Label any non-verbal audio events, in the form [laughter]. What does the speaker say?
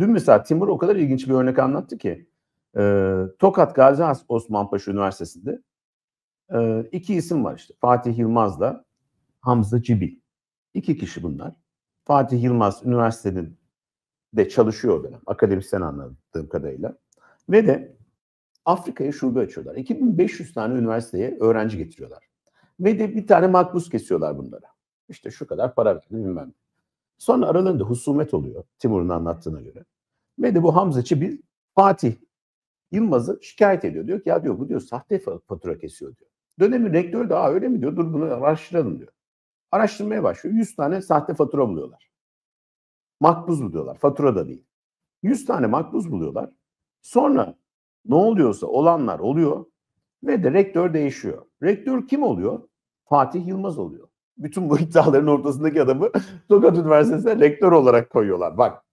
Dün mesela Timur o kadar ilginç bir örnek anlattı ki e, Tokat Gazi Osman Paşa Üniversitesi'nde e, iki isim var işte. Fatih Yılmaz'la Hamza Cibil. İki kişi bunlar. Fatih Yılmaz üniversitenin de çalışıyor o dönem. Akademisyen anladığım kadarıyla. Ve de Afrika'ya şube açıyorlar. 2500 tane üniversiteye öğrenci getiriyorlar. Ve de bir tane makbuz kesiyorlar bunlara. İşte şu kadar para verdi bilmem. Sonra aralarında husumet oluyor Timur'un anlattığına göre. Ve de bu Hamzaçı bir Fatih Yılmaz'ı şikayet ediyor. Diyor ki ya diyor bu diyor sahte fatura kesiyor diyor. Dönemin rektörü de öyle mi diyor dur bunu araştıralım diyor. Araştırmaya başlıyor. 100 tane sahte fatura buluyorlar. Makbuz buluyorlar. Fatura da değil. 100 tane makbuz buluyorlar. Sonra ne oluyorsa olanlar oluyor ve de rektör değişiyor. Rektör kim oluyor? Fatih Yılmaz oluyor. Bütün bu [laughs] iddiaların ortasındaki adamı [laughs] Tokat Üniversitesi'ne rektör olarak koyuyorlar. Bak